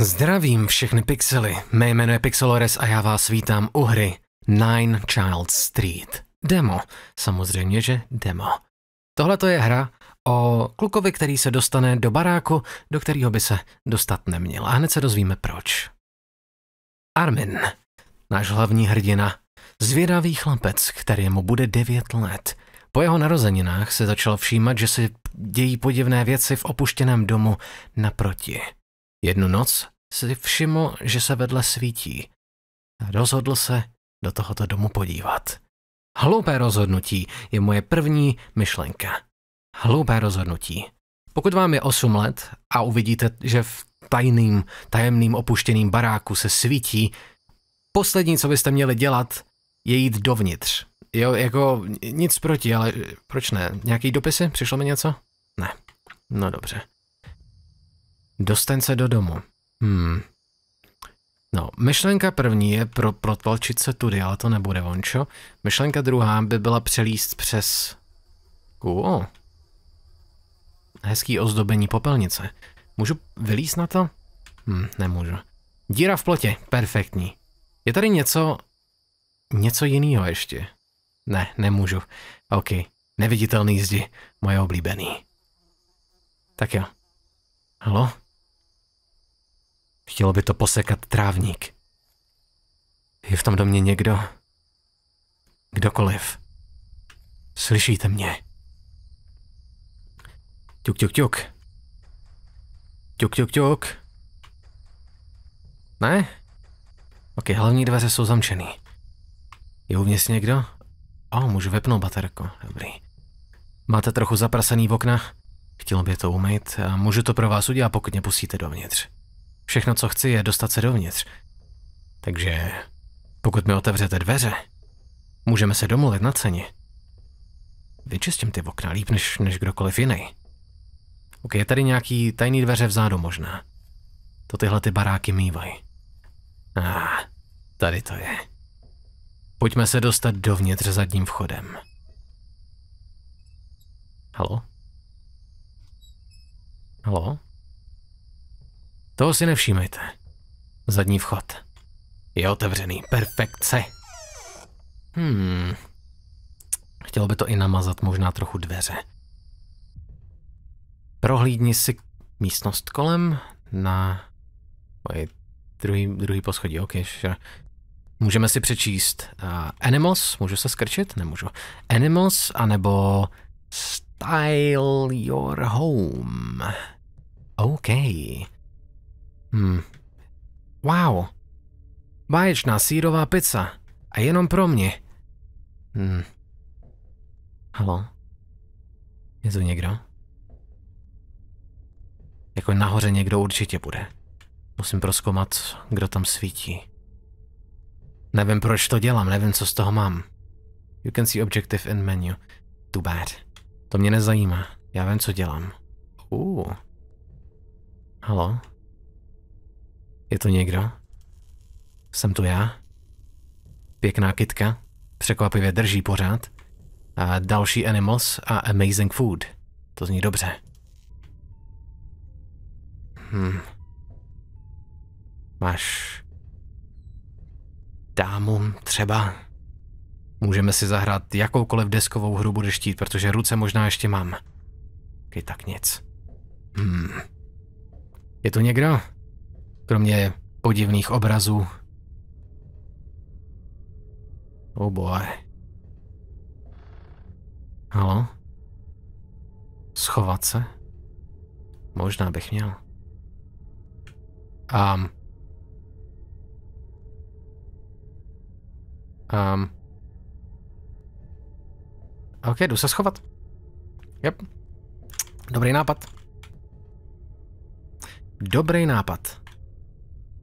Zdravím všechny pixely, mé jméno je Pixelores a já vás vítám u hry Nine Child Street. Demo, samozřejmě, že demo. Tohle to je hra o klukovi, který se dostane do baráku, do kterého by se dostat neměl. A hned se dozvíme proč. Armin, náš hlavní hrdina, zvědavý chlapec, kterému bude 9 let. Po jeho narozeninách se začal všímat, že se dějí podivné věci v opuštěném domu naproti. Jednu noc si všiml, že se vedle svítí. Rozhodl se do tohoto domu podívat. Hloupé rozhodnutí je moje první myšlenka. Hloupé rozhodnutí. Pokud vám je 8 let a uvidíte, že v tajným, tajemným opuštěným baráku se svítí, poslední, co byste měli dělat, je jít dovnitř. Jo, jako nic proti, ale proč ne? Nějaký dopisy? Přišlo mi něco? Ne. No dobře. Dostaň se do domu. Hmm. No, myšlenka první je pro, protlačit se tudy, ale to nebude ončo. Myšlenka druhá by byla přelíst přes... Kůl. Hezký ozdobení popelnice. Můžu vylíst na to? Hmm, nemůžu. Díra v plotě, perfektní. Je tady něco... Něco jiného ještě. Ne, nemůžu. OK, neviditelný zdi, moje oblíbený. Tak jo. Halo? Chtělo by to posekat trávník. Je v tom domě někdo? Kdokoliv. Slyšíte mě? Tuk tuk tuk. Tuk tuk tuk. Ne? Ok, hlavní dveře jsou zamčený. Je uvnitř někdo? O, oh, můžu vepnout baterku, dobrý. Máte trochu zaprasený v okna? Chtělo by to umýt a můžu to pro vás udělat, pokud mě pustíte dovnitř. Všechno, co chci, je dostat se dovnitř. Takže pokud mi otevřete dveře, můžeme se domluvit na ceně. Vyčistím ty okna líp než, než kdokoliv jiný. Ok, je tady nějaký tajný dveře vzadu možná. To tyhle ty baráky mývají. A ah, tady to je. Pojďme se dostat dovnitř zadním vchodem. Halo? Halo? Toho si nevšímejte. Zadní vchod. Je otevřený. Perfekce. Hmm. Chtělo by to i namazat možná trochu dveře. Prohlídni si místnost kolem na... Oj, druhý, druhý poschodí, ok, Můžeme si přečíst uh, Animals, můžu se skrčit? Nemůžu. Animals, anebo Style Your Home. OK. Hmm. Wow. Báječná sírová pizza. A jenom pro mě. Hmm. Halo? Je tu někdo? Jako nahoře někdo určitě bude. Musím proskoumat, kdo tam svítí. Nevím, proč to dělám, nevím, co z toho mám. You can see objective in menu. Too bad. To mě nezajímá. Já vím, co dělám. Uh. Halo? Je to někdo? Jsem tu já? Pěkná kitka, překvapivě drží pořád. A další Animals a Amazing Food. To zní dobře. Hm. Máš... Dámu třeba. Můžeme si zahrát jakoukoliv deskovou hru bude štít, protože ruce možná ještě mám. Je tak nic. Hmm. Je tu někdo? Kromě podivných obrazů. Oh boy. Halo? Schovat se? Možná bych měl. Um. Um. OK, jdu se schovat. Yep. Dobrý nápad. Dobrý nápad.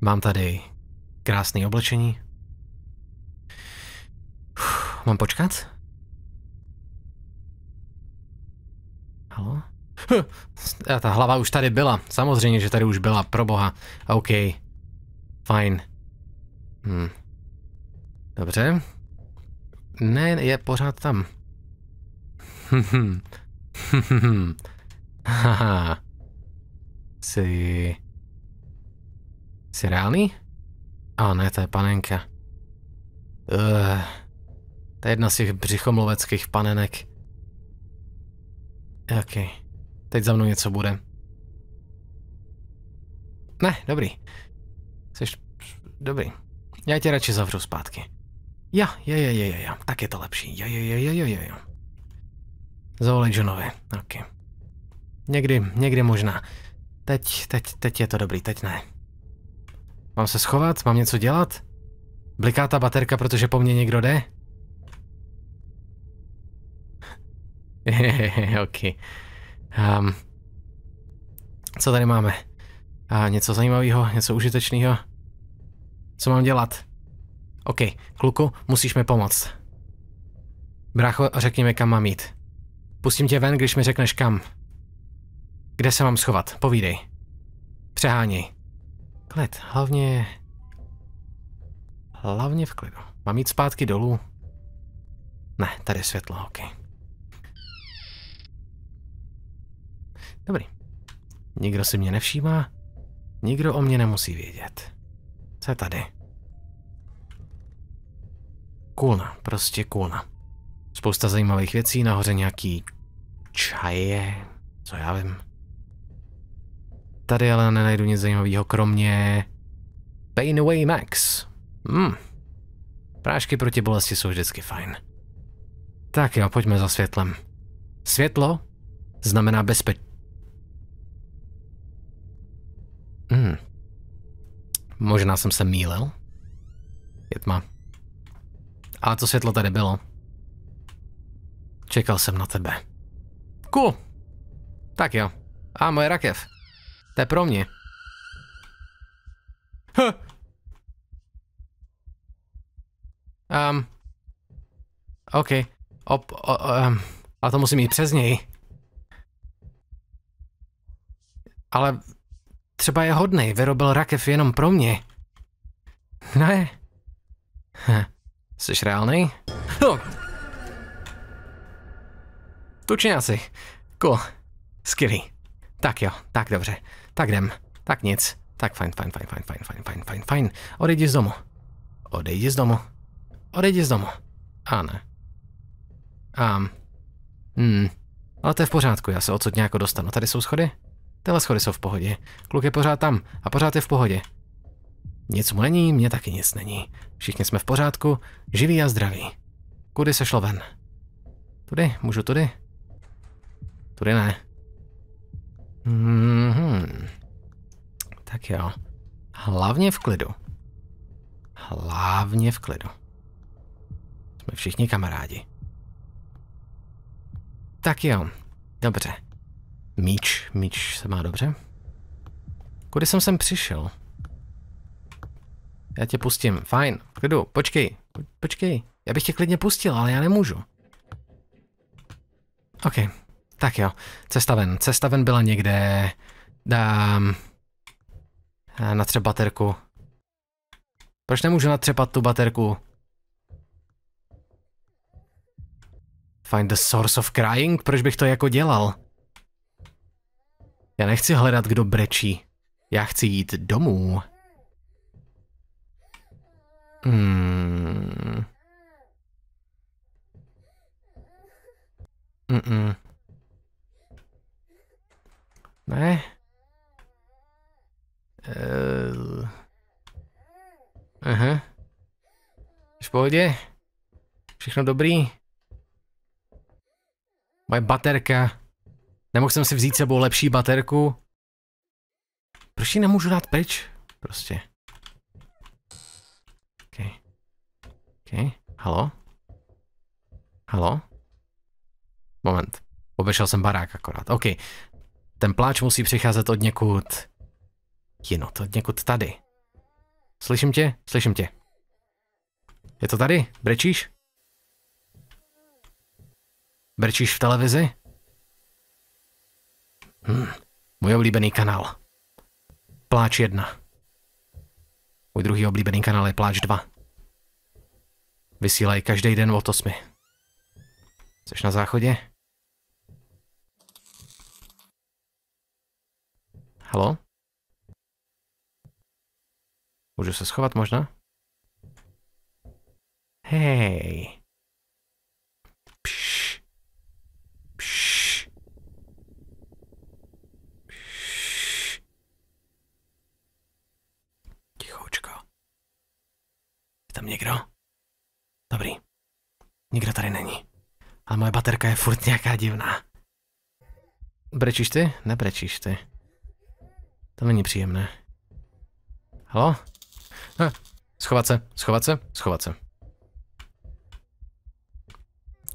Mám tady krásné oblečení. Uf, mám počkat? Halo? Huh, ta hlava už tady byla. Samozřejmě, že tady už byla, proboha. OK. Fajn. Hm. Dobře. Ne, je pořád tam. Haha. si reálný? A ne, to je panenka. Uh, to je jedna z těch břichomloveckých panenek. OK. Teď za mnou něco bude. Ne, dobrý. Jseš... Dobrý. Já tě radši zavřu zpátky. Ja, ja, ja, jo, ja, ja. Tak je to lepší. Ja, ja, ja, ja, ja, ja. Zavolej Johnovi. OK. Někdy, někdy možná. Teď, teď, teď je to dobrý, teď ne. Mám se schovat? Mám něco dělat? Bliká ta baterka, protože po mně někdo jde? ok. Um, co tady máme? Uh, něco zajímavého, něco užitečného? Co mám dělat? OK, kluku, musíš mi pomoct. Brácho, řekni mi, kam mám jít. Pustím tě ven, když mi řekneš kam. Kde se mám schovat? Povídej. Přeháněj. Klid, hlavně... Hlavně v klidu. Mám jít zpátky dolů? Ne, tady je světlo, ok. Dobrý. Nikdo si mě nevšímá, nikdo o mě nemusí vědět. Co je tady? Kulna, prostě kulna. Spousta zajímavých věcí, nahoře nějaký čaje, co já vím. Tady ale nenajdu nic zajímavého, kromě... Pain Away Max. Hmm. Prášky proti bolesti jsou vždycky fajn. Tak jo, pojďme za světlem. Světlo znamená bezpeč... Hmm. Možná jsem se mýlil. Je tma. Ale to světlo tady bylo. Čekal jsem na tebe. Cool. Tak jo. A moje rakev. To je pro mě. Huh. Um. OK. Op, o, um. Ale to musím jít přes něj. Ale třeba je hodný, vyrobil rakev jenom pro mě. Ne. No huh. Jsi reálnej? Oh. Tučňáci. Cool. Skvělý. Tak jo, tak dobře. Tak jdem. Tak nic. Tak fajn, fajn, fajn, fajn, fajn, fajn, fajn, fajn, fajn. Odejdi z domu. Odejdi z domu. Odejdi z domu. A ne. A... Hmm. Ale to je v pořádku, já se odsud nějak dostanu. Tady jsou schody? Tyhle schody jsou v pohodě. Kluk je pořád tam a pořád je v pohodě. Nic mu není, mně taky nic není. Všichni jsme v pořádku, živí a zdraví. Kudy se šlo ven? Tudy? Můžu tudy? Tudy ne. Mm -hmm. Tak jo. Hlavně v klidu. Hlavně v klidu. Jsme všichni kamarádi. Tak jo. Dobře. Míč, míč se má dobře. Kudy jsem sem přišel? Já tě pustím. Fajn, v klidu, počkej, počkej. Já bych tě klidně pustil, ale já nemůžu. OK, tak jo, cesta ven. Cesta ven byla někde. Dám eh, natřep baterku. Proč nemůžu natřepat tu baterku? Find the source of crying? Proč bych to jako dělal? Já nechci hledat, kdo brečí. Já chci jít domů. Hmm. Mm -mm. Eh. Aha. Uh. Aha. V pohodě? Všechno dobrý? Moje baterka. Nemohl jsem si vzít sebou lepší baterku. Proč ji nemůžu dát pryč? Prostě. OK. OK. Halo? Halo? Moment. Obešel jsem barák akorát. OK. Ten pláč musí přicházet od někud... Jinot, od někud tady. Slyším tě, slyším tě. Je to tady? Brečíš? Brčíš v televizi? Hm, můj oblíbený kanál. Pláč 1. Můj druhý oblíbený kanál je Pláč 2. Vysílají každý den od 8. Jsi na záchodě? Halo? Můžu se schovat možná? Hej. Pš. Pš. Pš. Tichoučko. Je tam někdo? Dobrý. Nikdo tady není. Ale moje baterka je furt nějaká divná. Brečíš ty? Nebrečíš ty. To není příjemné. Halo? Ha. Hm, schovat se, schovat se, schovat se.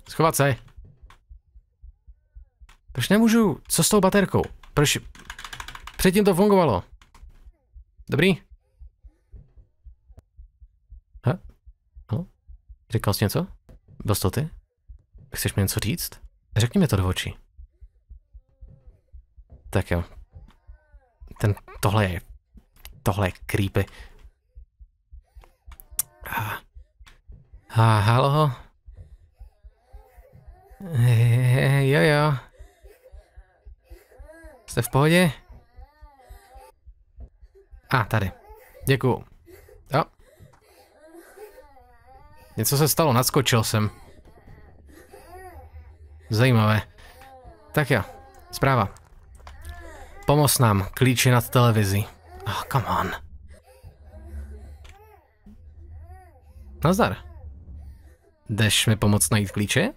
Schovat se. Proč nemůžu? Co s tou baterkou? Proč? Předtím to fungovalo. Dobrý? Ha? Halo? Říkal jsi něco? Byl to ty? Chceš mi něco říct? Řekni mi to do očí. Tak jo, ten, tohle je, tohle je creepy. A, ah. a ah, halo? Eh, jo, jo. Jste v pohodě? A, ah, tady. Děkuju. Jo. Něco se stalo, naskočil jsem. Zajímavé. Tak jo, zpráva. Pomoz nám, klíče nad televizi. Oh, come on. Nazdar. Jdeš mi pomoct najít klíče?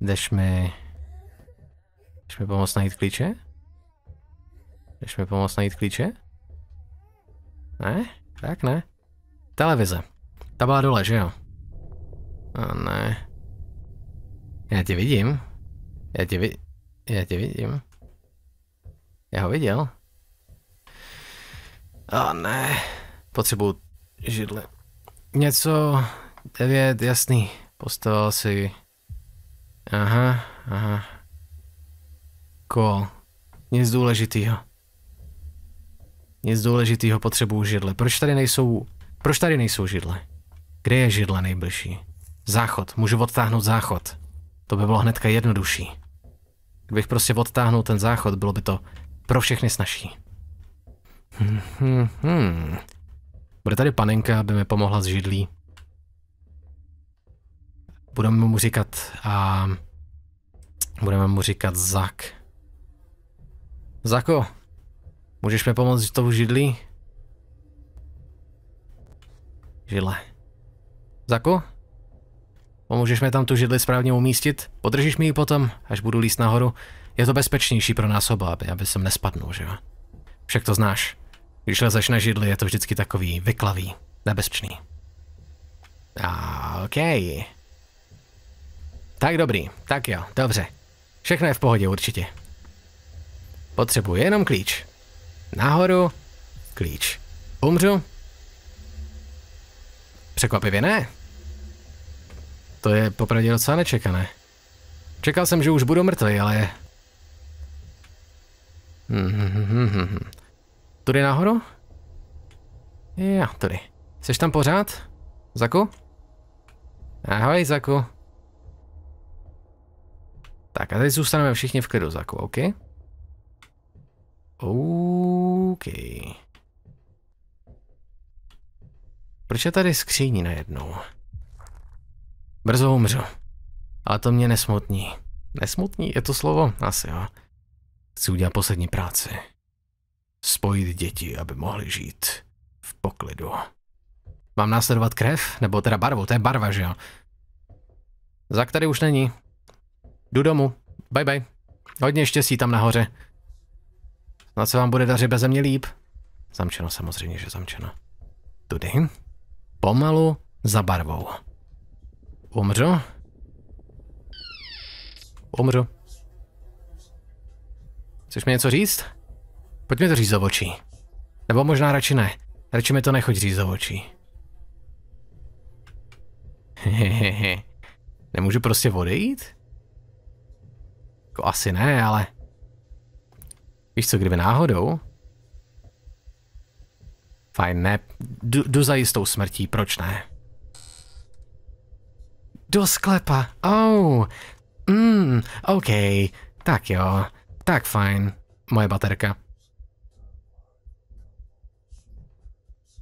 Jdeš mi... Jdeš mi pomoct najít klíče? Jdeš mi pomoct najít klíče? Ne? Tak ne. Televize. Ta byla dole, že jo? A ne. Já tě vidím. Já tě vidím. Já tě vidím. Já ho viděl? A ne, potřebuju židle. Něco, devět, jasný. Postavil si. Aha, aha. Cool. Nic důležitýho. Nic důležitýho potřebuju židle. Proč tady nejsou... Proč tady nejsou židle? Kde je židle nejbližší? Záchod. Můžu odtáhnout záchod. To by bylo hnedka jednodušší. Kdybych prostě odtáhnul ten záchod, bylo by to pro všechny snaží. Hmm, hmm, hmm. Bude tady panenka, aby mi pomohla s židlí. Budeme mu říkat a budeme mu říkat Zak. Zako, můžeš mi pomoct s tou židlí? Židle. Zako? Pomůžeš mi tam tu židli správně umístit? Podržíš mi ji potom, až budu líst nahoru? Je to bezpečnější pro nás oba, aby, aby sem nespadnul, že jo? Však to znáš. Když lezeš na židli, je to vždycky takový vyklavý, nebezpečný. A, ah, OK. Tak dobrý, tak jo, dobře. Všechno je v pohodě určitě. Potřebuji jenom klíč. Nahoru, klíč. Umřu? Překvapivě ne. To je popravdě docela nečekané. Čekal jsem, že už budu mrtvý, ale Hmm, hmm Tudy nahoru? Já, tudy. Jsi tam pořád? Zaku? Ahoj, Zaku. Tak a teď zůstaneme všichni v klidu, Zaku, OK? OK. Proč je tady skříní najednou? Brzo umřu. Ale to mě nesmutní. Nesmutní je to slovo? Asi jo. Chci udělat poslední práci. Spojit děti, aby mohli žít v poklidu. Mám následovat krev? Nebo teda barvu? To je barva, že jo? Zak tady už není. Jdu domů. Bye bye. Hodně štěstí tam nahoře. Na co vám bude dařit beze mě líp. Zamčeno samozřejmě, že zamčeno. Tudy. Pomalu za barvou. Umřu? Umřu. Chceš mi něco říct? Pojď mi to říct za očí. Nebo možná radši ne. Radši mi to nechoď říct za očí. Nemůžu prostě odejít? Jako asi ne, ale... Víš co, kdyby náhodou? Fajn, ne. Jdu, jdu za jistou smrtí, proč ne? Do sklepa. Oh. Mm, OK. Tak jo. Tak fajn, moje baterka.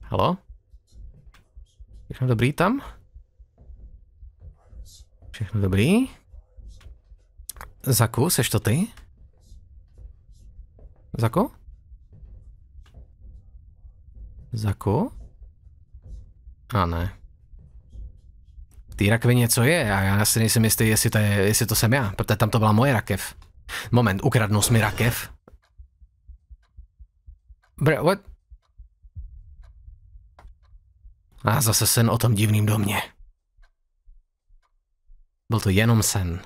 Halo? Všechno dobrý tam? Všechno dobrý? Zaku, seš to ty? Zaku? Zaku? A ne. V té rakvině co je? A já si nejsem jistý, jestli to, je, jestli to jsem já, protože tam to byla moje rakev. Moment, ukradnou mi rakev? Bre, what? A zase sen o tom divným domě. Byl to jenom sen.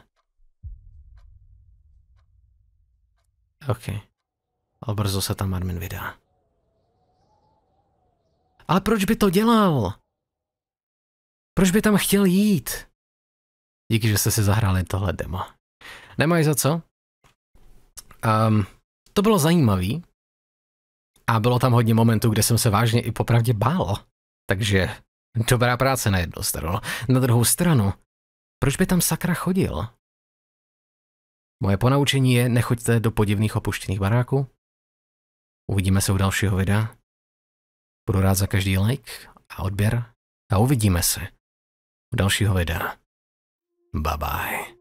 OK. Ale brzo se tam admin vydá. Ale proč by to dělal? Proč by tam chtěl jít? Díky, že jste si zahráli tohle demo. Nemají za co, Um, to bylo zajímavé a bylo tam hodně momentů, kde jsem se vážně i popravdě bál. Takže dobrá práce na jednu stranu. Na druhou stranu, proč by tam sakra chodil? Moje ponaučení je, nechoďte do podivných opuštěných baráků. Uvidíme se u dalšího videa. Budu rád za každý like a odběr a uvidíme se u dalšího videa. Bye bye.